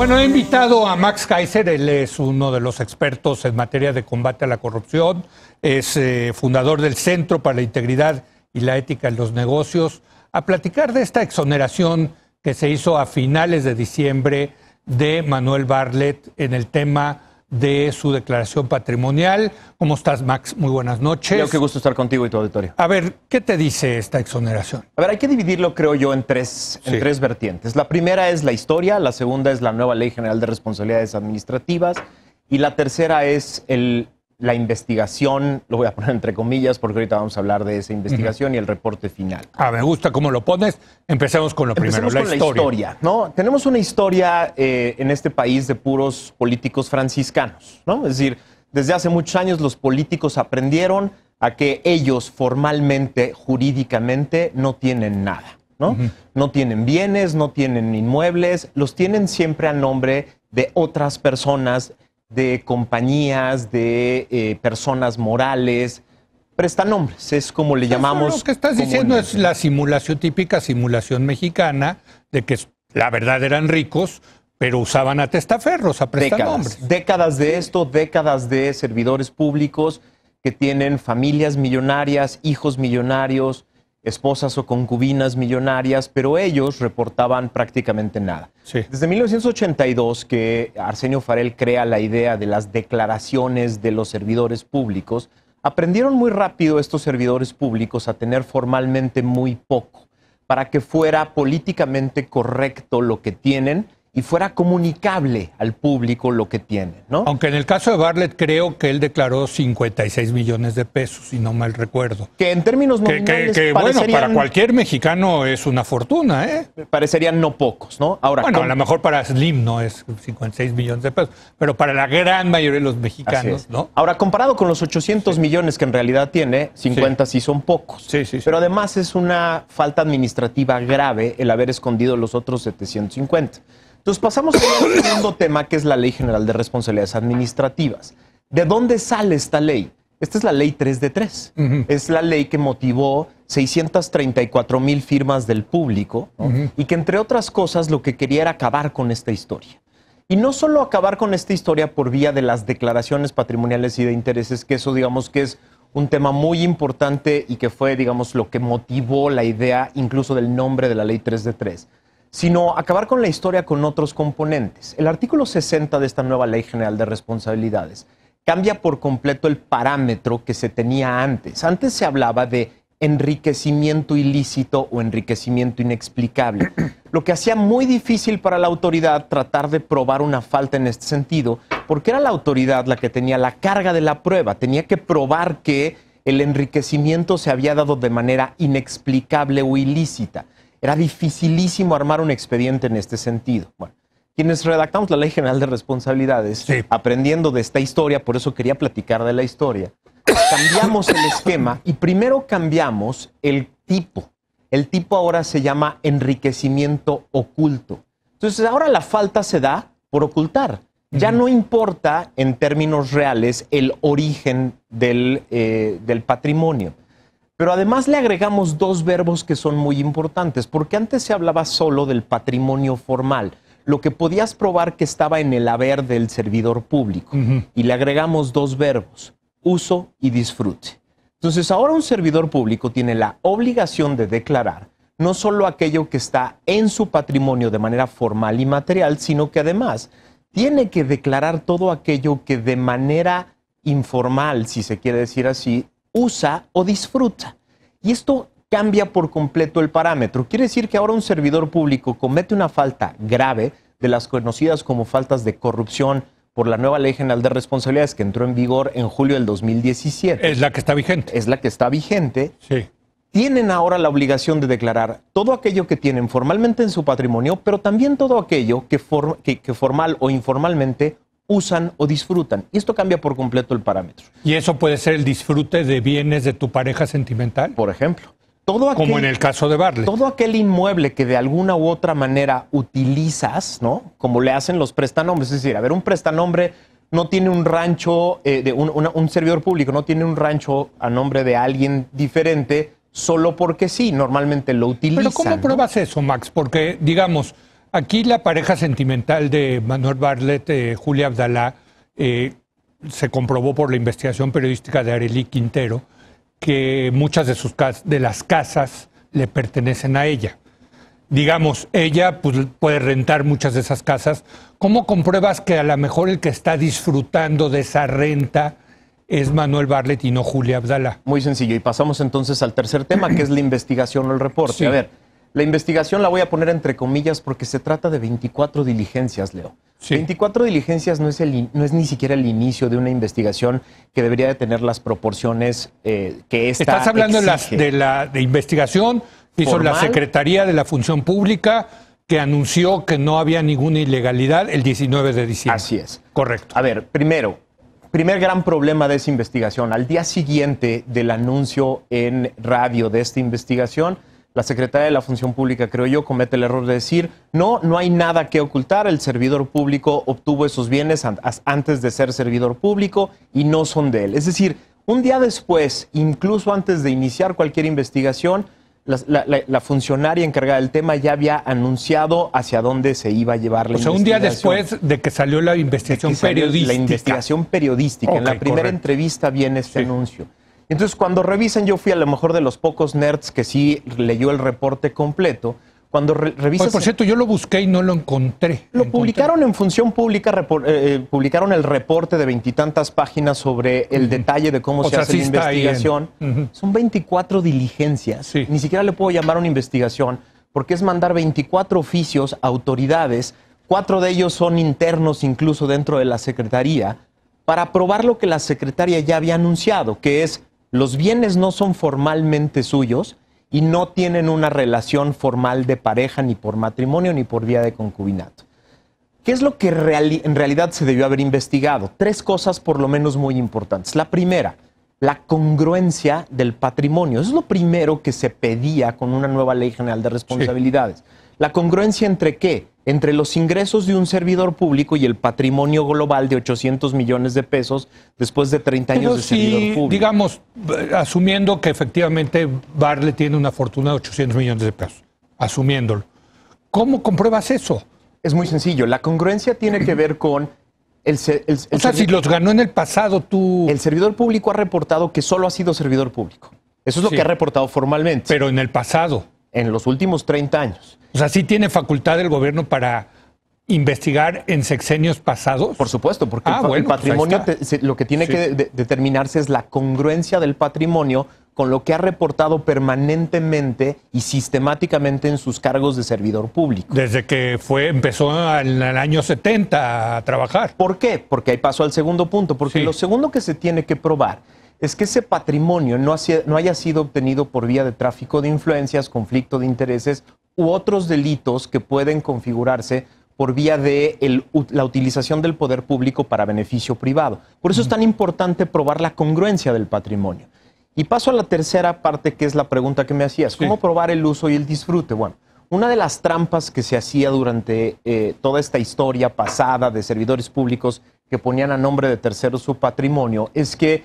Bueno, he invitado a Max Kaiser, él es uno de los expertos en materia de combate a la corrupción, es eh, fundador del Centro para la Integridad y la Ética en los Negocios, a platicar de esta exoneración que se hizo a finales de diciembre de Manuel Barlet en el tema de su declaración patrimonial. ¿Cómo estás, Max? Muy buenas noches. Leo, qué gusto estar contigo y tu auditorio. A ver, ¿qué te dice esta exoneración? A ver, hay que dividirlo, creo yo, en tres, en tres vertientes. La primera es la historia, la segunda es la nueva Ley General de Responsabilidades Administrativas y la tercera es el la investigación, lo voy a poner entre comillas porque ahorita vamos a hablar de esa investigación y el reporte final. Ah, me gusta cómo lo pones. Empecemos con lo primero, la, historia. ¿no? Tenemos una historia eh, en este país de puros políticos franciscanos, ¿no? Es decir, desde hace muchos años los políticos aprendieron a que ellos formalmente, jurídicamente, no tienen nada. ¿no? no tienen bienes, no tienen inmuebles, los tienen siempre a nombre de otras personas de compañías, de eh, personas morales. prestan nombres, es como le llamamos. Lo que estás diciendo es la simulación, típica simulación mexicana, de que la verdad eran ricos, pero usaban a testaferros, a prestan nombres. décadas de esto, décadas de servidores públicos que tienen familias millonarias, hijos millonarios, esposas o concubinas millonarias, pero ellos reportaban prácticamente nada. Desde 1982 que Arsenio Farel crea la idea de las declaraciones de los servidores públicos, aprendieron muy rápido estos servidores públicos a tener formalmente muy poco para que fuera políticamente correcto lo que tienen y fuera comunicable al público lo que tiene, ¿no? Aunque en el caso de Bartlett creo que él declaró 56 millones de pesos, si no mal recuerdo. Que en términos nominales que, que, bueno, para cualquier mexicano es una fortuna, ¿eh? Parecerían no pocos, ¿no? Ahora bueno, a lo mejor para Slim no es 56 millones de pesos, pero para la gran mayoría de los mexicanos, ¿no? Ahora comparado con los 800 millones que en realidad tiene, 50 sí, son pocos. Sí, sí, sí, Pero además es una falta administrativa grave el haber escondido los otros 750. Entonces pasamos al segundo tema, que es la Ley General de Responsabilidades Administrativas. ¿De dónde sale esta ley? Esta es la ley 3 de 3. Es la ley que motivó 634 mil firmas del público y que, entre otras cosas, lo que quería era acabar con esta historia. Y no solo acabar con esta historia por vía de las declaraciones patrimoniales y de intereses, que eso, digamos, que es un tema muy importante y que fue, digamos, lo que motivó la idea incluso del nombre de la ley 3 de 3, sino acabar con la historia con otros componentes. El artículo 60 de esta nueva Ley General de Responsabilidades cambia por completo el parámetro que se tenía antes. Antes se hablaba de enriquecimiento ilícito o enriquecimiento inexplicable, lo que hacía muy difícil para la autoridad tratar de probar una falta en este sentido, porque era la autoridad la que tenía la carga de la prueba, tenía que probar que el enriquecimiento se había dado de manera inexplicable o ilícita. Era dificilísimo armar un expediente en este sentido. Bueno, quienes redactamos la Ley General de Responsabilidades, aprendiendo de esta historia, por eso quería platicar de la historia, cambiamos el esquema y primero cambiamos el tipo. El tipo ahora se llama enriquecimiento oculto. Entonces ahora la falta se da por ocultar. Ya no importa en términos reales el origen del eh, patrimonio. Pero además le agregamos dos verbos que son muy importantes, porque antes se hablaba solo del patrimonio formal, lo que podías probar que estaba en el haber del servidor público. Y le agregamos dos verbos, uso y disfrute. Entonces ahora un servidor público tiene la obligación de declarar no solo aquello que está en su patrimonio de manera formal y material, sino que además tiene que declarar todo aquello que de manera informal, si se quiere decir así, usa o disfruta. Y esto cambia por completo el parámetro. Quiere decir que ahora un servidor público comete una falta grave de las conocidas como faltas de corrupción por la nueva Ley General de Responsabilidades que entró en vigor en julio del 2017. Es la que está vigente. Es la que está vigente. Sí. Tienen ahora la obligación de declarar todo aquello que tienen formalmente en su patrimonio, pero también todo aquello que, que formal o informalmente usan o disfrutan. Y esto cambia por completo el parámetro. ¿Y eso puede ser el disfrute de bienes de tu pareja sentimental? Por ejemplo. Todo Como en el caso de Barley. Todo aquel inmueble que de alguna u otra manera utilizas, ¿no? Como le hacen los prestanombres. Es decir, a ver, un prestanombre no tiene un rancho, eh, de un, servidor público no tiene un rancho a nombre de alguien diferente solo porque sí, normalmente lo utilizan. Pero ¿cómo pruebas eso, Max? Porque, digamos, Aquí la pareja sentimental de Manuel Barlet, eh, Julia Abdalá, eh, se comprobó por la investigación periodística de Arely Quintero que muchas de, sus, de las casas le pertenecen a ella. Digamos, ella pues, puede rentar muchas de esas casas. ¿Cómo compruebas que a lo mejor el que está disfrutando de esa renta es Manuel Barlet y no Julia Abdala? Muy sencillo. Y pasamos entonces al tercer tema, que es la investigación o el reporte. A ver, la investigación la voy a poner entre comillas porque se trata de 24 diligencias, Leo. 24 diligencias no es, el, no es ni siquiera el inicio de una investigación que debería de tener las proporciones eh, que esta Estás hablando de, la, de investigación que hizo la Secretaría de la Función Pública, que anunció que no había ninguna ilegalidad el 19 de diciembre. Así es. Correcto. A ver, primero, primer gran problema de esa investigación. Al día siguiente del anuncio en radio de esta investigación, la secretaria de la Función Pública, creo yo, comete el error de decir, no, no hay nada que ocultar, el servidor público obtuvo esos bienes antes de ser servidor público y no son de él. Es decir, un día después, incluso antes de iniciar cualquier investigación, la, funcionaria encargada del tema ya había anunciado hacia dónde se iba a llevar la investigación. O sea, un día después de que salió la investigación periodística. La investigación periodística. en la primera entrevista viene este anuncio. Entonces, cuando revisen yo fui a lo mejor de los pocos nerds que sí leyó el reporte completo. Cuando re por cierto, yo lo busqué y no lo encontré. Lo publicaron en función pública, eh, eh, publicaron el reporte de veintitantas páginas sobre el detalle de cómo se hace la investigación. Son 24 diligencias. Ni siquiera le puedo llamar una investigación, porque es mandar 24 oficios a autoridades. Cuatro de ellos son internos, incluso dentro de la secretaría, para probar lo que la secretaria ya había anunciado, que es los bienes no son formalmente suyos y no tienen una relación formal de pareja ni por matrimonio ni por vía de concubinato. ¿Qué es lo que en realidad se debió haber investigado? Tres cosas por lo menos muy importantes. La primera, la congruencia del patrimonio. es lo primero que se pedía con una nueva ley general de responsabilidades. ¿La congruencia entre qué? Entre los ingresos de un servidor público y el patrimonio global de 800 millones de pesos después de 30 años de servidor público. Digamos, asumiendo que efectivamente Barley tiene una fortuna de 800 millones de pesos, asumiéndolo. ¿Cómo compruebas eso? Es muy sencillo. La congruencia tiene que ver con el, o sea, si los ganó en el pasado, tú. El servidor público ha reportado que solo ha sido servidor público. Eso es lo que ha reportado formalmente. Pero en el pasado en los últimos 30 años. O sea, sí tiene facultad el gobierno para investigar en sexenios pasados. Por supuesto, porque ah, el, pues patrimonio lo que tiene que determinarse es la congruencia del patrimonio con lo que ha reportado permanentemente y sistemáticamente en sus cargos de servidor público. Desde que fue empezó en el año 70 a trabajar. ¿Por qué? Porque ahí pasó al segundo punto, porque lo segundo que se tiene que probar es que ese patrimonio no, haya sido obtenido por vía de tráfico de influencias, conflicto de intereses u otros delitos que pueden configurarse por vía de la utilización del poder público para beneficio privado. Por eso es tan importante probar la congruencia del patrimonio. Y paso a la tercera parte, que es la pregunta que me hacías. ¿Cómo probar el uso y el disfrute? Bueno, una de las trampas que se hacía durante eh, toda esta historia pasada de servidores públicos que ponían a nombre de terceros su patrimonio es que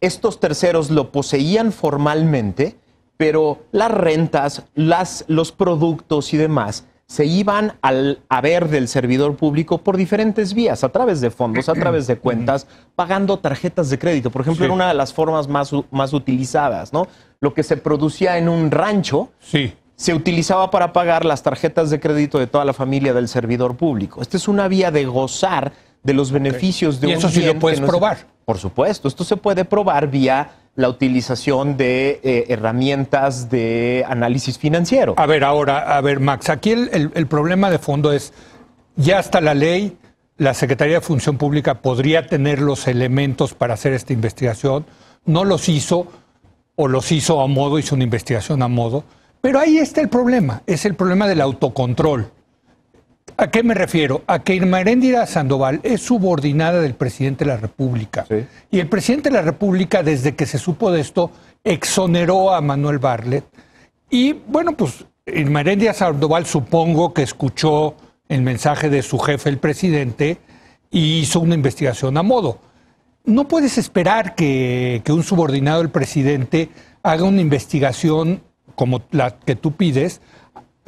estos terceros lo poseían formalmente, pero las rentas, las, los productos y demás se iban al haber del servidor público por diferentes vías, a través de fondos, a través de cuentas, pagando tarjetas de crédito. Por ejemplo, era una de las formas más, más, utilizadas, ¿no? Lo que se producía en un rancho sí. se utilizaba para pagar las tarjetas de crédito de toda la familia del servidor público. Esta es una vía de gozar de los beneficios de y eso sí lo puedes probar. por supuesto, esto se puede probar vía la utilización de eh, herramientas de análisis financiero. A ver, ahora, a ver, Max, aquí el, el problema de fondo es, ya está la ley, la Secretaría de Función Pública podría tener los elementos para hacer esta investigación, no los hizo o los hizo a modo, hizo una investigación a modo, pero ahí está el problema, es el problema del autocontrol. ¿A qué me refiero? A que Irma Heréndira Sandoval es subordinada del presidente de la República. Y el presidente de la República, desde que se supo de esto, exoneró a Manuel Barlet. Y bueno, pues Irma Heréndira Sandoval supongo que escuchó el mensaje de su jefe, el presidente, y hizo una investigación a modo. No puedes esperar que, que un subordinado del presidente haga una investigación como la que tú pides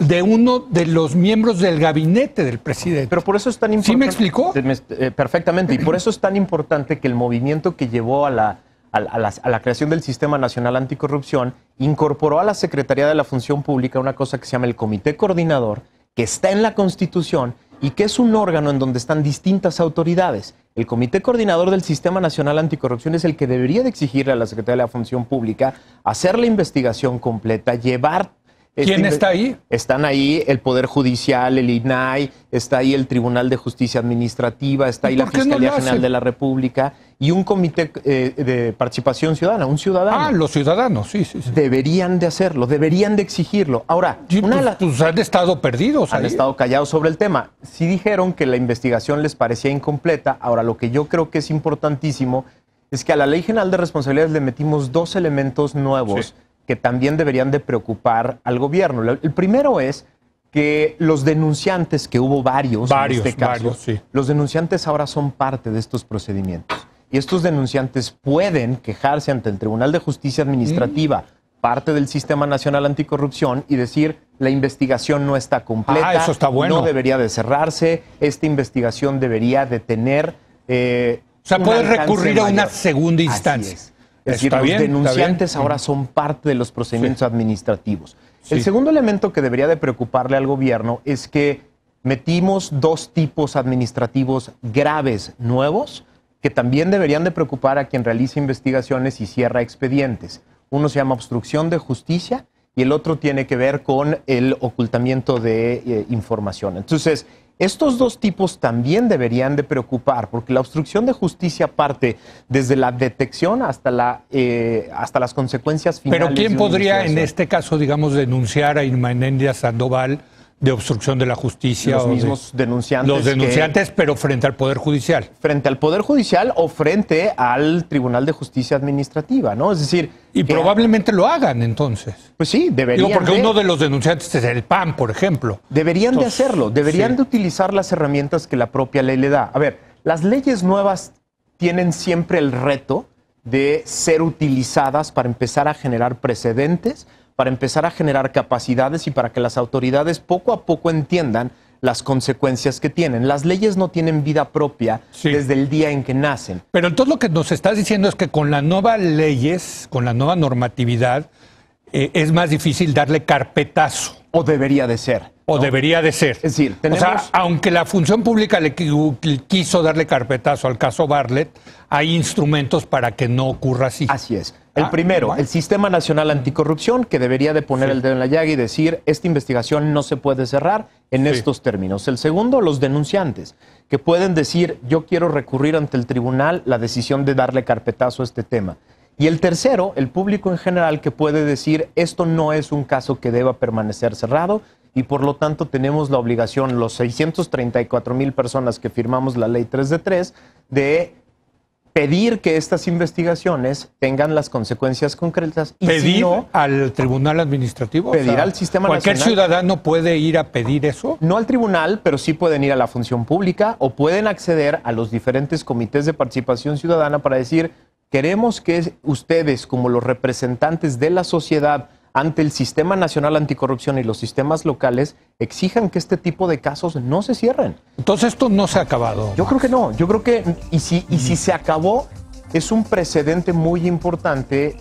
de uno de los miembros del gabinete del presidente. Pero por eso es tan importante. ¿Sí me explicó? Eh, perfectamente. Y por eso es tan importante que el movimiento que llevó a la, a creación del Sistema Nacional Anticorrupción incorporó a la Secretaría de la Función Pública una cosa que se llama el Comité Coordinador, que está en la Constitución y que es un órgano en donde están distintas autoridades. El Comité Coordinador del Sistema Nacional Anticorrupción es el que debería de exigirle a la Secretaría de la Función Pública hacer la investigación completa, llevar ¿Quién está ahí? Están ahí el Poder Judicial, el INAI, está ahí el Tribunal de Justicia Administrativa, está ahí la Fiscalía General de la República y un comité eh, de participación ciudadana, un ciudadano. Ah, los ciudadanos, sí, sí. Deberían de hacerlo, deberían de exigirlo. Ahora, una pues, pues, han estado perdidos. Han estado callados sobre el tema. Sí dijeron que la investigación les parecía incompleta. Ahora, lo que yo creo que es importantísimo es que a la Ley General de Responsabilidades le metimos dos elementos nuevos. Sí que también deberían de preocupar al gobierno. El primero es que los denunciantes, que hubo varios, varios en este caso, los denunciantes ahora son parte de estos procedimientos. Y estos denunciantes pueden quejarse ante el Tribunal de Justicia Administrativa, mm. parte del Sistema Nacional Anticorrupción, y decir, la investigación no está completa, ah, está no debería de cerrarse, esta investigación debería de tener... Eh, o sea, puede recurrir a una segunda instancia. Es decir, los denunciantes ahora son parte de los procedimientos administrativos. El segundo elemento que debería de preocuparle al gobierno es que metimos dos tipos administrativos graves nuevos que también deberían de preocupar a quien realiza investigaciones y cierra expedientes. Uno se llama obstrucción de justicia y el otro tiene que ver con el ocultamiento de eh, información. Entonces, estos dos tipos también deberían de preocupar, porque la obstrucción de justicia parte desde la detección hasta, la, eh, hasta las consecuencias finales. Pero ¿quién podría, en este caso, digamos, denunciar a Irma Sandoval? de obstrucción de la justicia. Los mismos denunciantes. Los denunciantes, pero frente al Poder Judicial. Frente al Poder Judicial o frente al Tribunal de Justicia Administrativa, ¿no? Es decir... Y probablemente lo hagan entonces. Pues sí, deberían porque uno de los denunciantes es el PAN, por ejemplo. Deberían de hacerlo, deberían de utilizar las herramientas que la propia ley le da. A ver, las leyes nuevas tienen siempre el reto de ser utilizadas para empezar a generar precedentes, para empezar a generar capacidades y para que las autoridades poco a poco entiendan las consecuencias que tienen. Las leyes no tienen vida propia desde el día en que nacen. Pero entonces lo que nos estás diciendo es que con las nuevas leyes, con la nueva normatividad, eh, es más difícil darle carpetazo o debería de ser. O debería de ser. Es decir, tenemos... aunque la función pública le quiso darle carpetazo al caso Barlet, hay instrumentos para que no ocurra así. Así es. El ah, primero, el Sistema Nacional Anticorrupción, que debería de poner el dedo en la llaga y decir, esta investigación no se puede cerrar en estos términos. El segundo, los denunciantes, que pueden decir, yo quiero recurrir ante el tribunal la decisión de darle carpetazo a este tema. Y el tercero, el público en general que puede decir, esto no es un caso que deba permanecer cerrado y por lo tanto tenemos la obligación, los 634 mil personas que firmamos la ley 3 de 3, de pedir que estas investigaciones tengan las consecuencias concretas. Y ¿Pedir al Tribunal Administrativo? Pedir al Sistema ¿Cualquier ciudadano puede ir a pedir eso? No al tribunal, pero sí pueden ir a la función pública o pueden acceder a los diferentes comités de participación ciudadana para decir Queremos que ustedes, como los representantes de la sociedad ante el Sistema Nacional Anticorrupción y los sistemas locales, exijan que este tipo de casos no se cierren. Entonces esto no se ha acabado. Yo creo que no. Yo creo que, y si, y si se acabó, es un precedente muy importante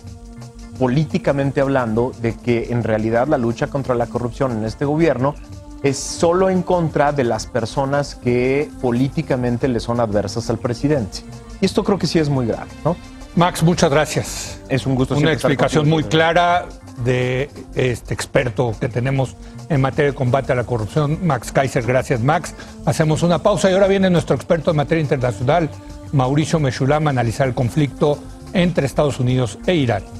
políticamente hablando de que en realidad la lucha contra la corrupción en este gobierno es solo en contra de las personas que políticamente le son adversas al presidente. Y esto creo que sí es muy grave, ¿no? Max, muchas gracias. Es un gusto. Una explicación muy clara de este experto que tenemos en materia de combate a la corrupción, Max Kaiser. Gracias, Max. Hacemos una pausa y ahora viene nuestro experto en materia internacional, Mauricio Meshulam, a analizar el conflicto entre Estados Unidos e Irán.